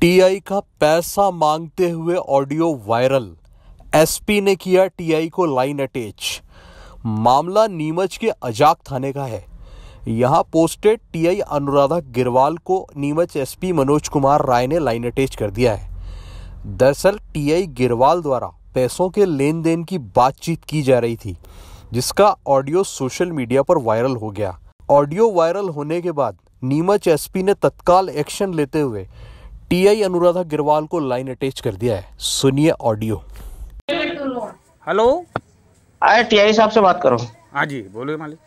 TI का पैसा मांगते हुए ऑडियो वायरल एसपी ने किया टीआई को लाइन अटैच मामला नीमच के अजाक थाने का है यहां पोस्टेड टीआई अनुराधा गिरवाल को नीमच एसपी मनोज कुमार राय ने लाइन अटैच कर दिया है दरअसल टीआई गिरवाल द्वारा पैसों के लेन देन की बातचीत की जा रही थी जिसका ऑडियो सोशल मीडिया पर वायरल हो गया ऑडियो वायरल होने के बाद नीमच एसपी ने तत्काल एक्शन लेते हुए टीआई अनुराधा गिरवाल को लाइन अटैच कर दिया है सुनिए ऑडियो हेलो आई टीआई साहब से बात करो हाँ जी बोलो मालिक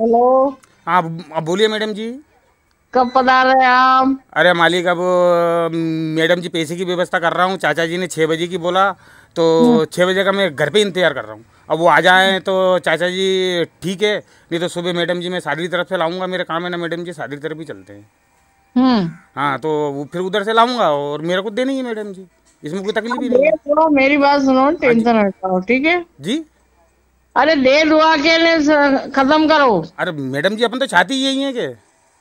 हेलो हाँ अब बोलिए मैडम जी कब पता रहे आप अरे मालिक अब मैडम जी पैसे की व्यवस्था कर रहा हूँ चाचा जी ने छः बजे की बोला तो हम्म। छः बजे का मैं घर पे इंतजार कर रहा हूँ अब वो आ जाए तो चाचा जी ठीक है नहीं तो सुबह मैडम जी मैं सादरी तरफ से लाऊंगा मेरे काम है ना मैडम जी सादरी तरफ ही चलते हैं हम्म। हाँ तो वो फिर उधर से लाऊंगा और मेरे को देनी है मैडम जी इसमें कोई तकलीफ ही नहीं मेरी बात सुनो हाँ टेंशन ठीक है जी अरे देर लुआ के खत्म करो अरे मैडम जी अपन तो चाहती यही है के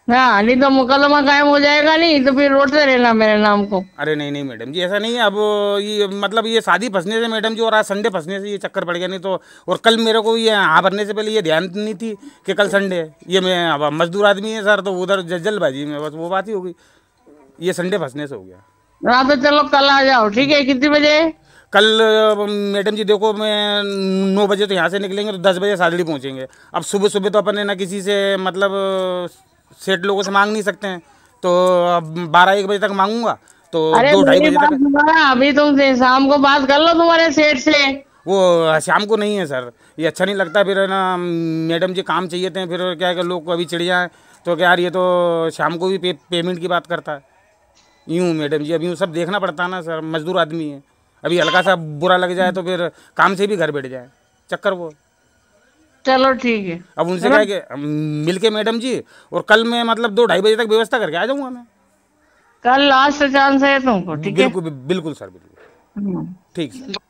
हाँ नहीं तो मुकदमा कायम हो जाएगा नहीं तो फिर रोटते रहना मेरे नाम को अरे नहीं नहीं मैडम जी ऐसा नहीं है अब ये मतलब ये शादी फंसने से मैडम जी और आज संडे फंसने से ये चक्कर पड़ गया नहीं तो और कल मेरे को ये हाँ भरने से पहले ये ध्यान नहीं थी कि कल संडे है ये मैं अब मजदूर आदमी है सर तो उधर जल्दबाजी में बस वो बात ही हो गई ये संडे फंसने से हो गया हाँ तो चलो कल आ जाओ ठीक है कितने बजे कल मैडम जी देखो मैं नौ बजे तो यहाँ से निकलेंगे तो दस बजे सादड़ी पहुँचेंगे अब सुबह सुबह तो अपन ना किसी से मतलब सेठ लोगों से मांग नहीं सकते हैं तो बारह एक बजे तक मांगूंगा तो दो ढाई बजे तक अभी तुम शाम को बात कर लो तुम्हारे सेठ से वो शाम को नहीं है सर ये अच्छा नहीं लगता फिर ना मैडम जी काम चाहिए थे फिर क्या है लोग अभी चिड़ जाए तो क्या यार ये तो शाम को भी पे, पेमेंट की बात करता है यूँ मैडम जी अभी यूँ सब देखना पड़ता ना सर मजदूर आदमी है अभी हल्का सा बुरा लग जाए तो फिर काम से भी घर बैठ जाए चक्कर वो चलो ठीक है अब उनसे कह के मिल के मैडम जी और कल मैं मतलब दो ढाई बजे तक व्यवस्था करके आ जाऊंगा मैं कल लास्ट चांस है तुमको ठीक है बिल्कुल बिल्कुल सर बिल्कुल हम्म। ठीक है